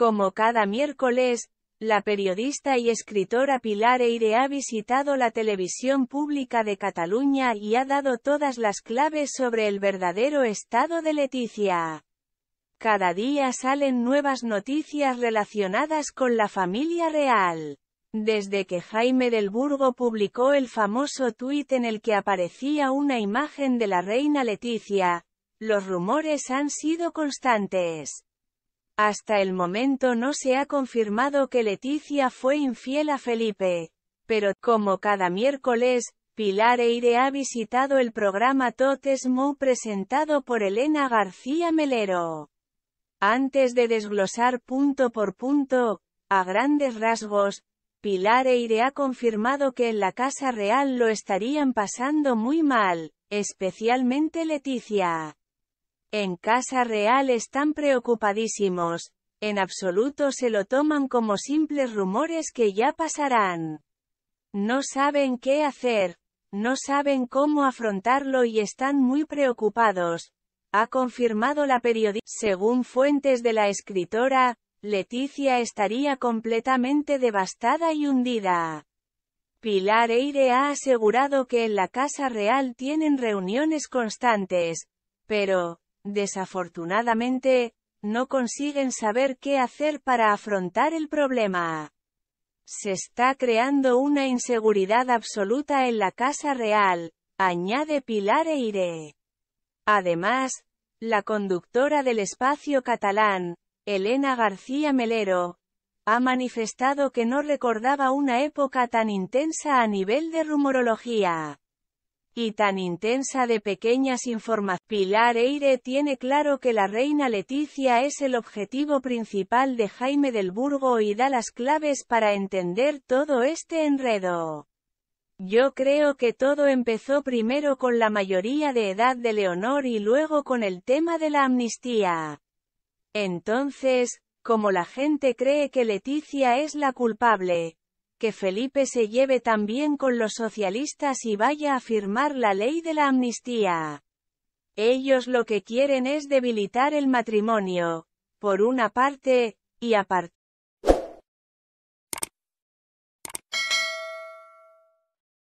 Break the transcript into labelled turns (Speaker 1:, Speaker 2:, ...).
Speaker 1: Como cada miércoles, la periodista y escritora Pilar Eire ha visitado la televisión pública de Cataluña y ha dado todas las claves sobre el verdadero estado de Leticia. Cada día salen nuevas noticias relacionadas con la familia real. Desde que Jaime del Burgo publicó el famoso tuit en el que aparecía una imagen de la reina Leticia, los rumores han sido constantes. Hasta el momento no se ha confirmado que Leticia fue infiel a Felipe. Pero, como cada miércoles, Pilar Eire ha visitado el programa Totes presentado por Elena García Melero. Antes de desglosar punto por punto, a grandes rasgos, Pilar Eire ha confirmado que en la Casa Real lo estarían pasando muy mal, especialmente Leticia. En Casa Real están preocupadísimos, en absoluto se lo toman como simples rumores que ya pasarán. No saben qué hacer, no saben cómo afrontarlo y están muy preocupados, ha confirmado la periodista. Según fuentes de la escritora, Leticia estaría completamente devastada y hundida. Pilar Eire ha asegurado que en la Casa Real tienen reuniones constantes, pero, Desafortunadamente, no consiguen saber qué hacer para afrontar el problema. Se está creando una inseguridad absoluta en la Casa Real, añade Pilar Eire. Además, la conductora del espacio catalán, Elena García Melero, ha manifestado que no recordaba una época tan intensa a nivel de rumorología y tan intensa de pequeñas informaciones. Pilar Eire tiene claro que la reina Leticia es el objetivo principal de Jaime del Burgo y da las claves para entender todo este enredo. Yo creo que todo empezó primero con la mayoría de edad de Leonor y luego con el tema de la amnistía. Entonces, como la gente cree que Leticia es la culpable, que Felipe se lleve también con los socialistas y vaya a firmar la ley de la amnistía. Ellos lo que quieren es debilitar el matrimonio, por una parte, y aparte.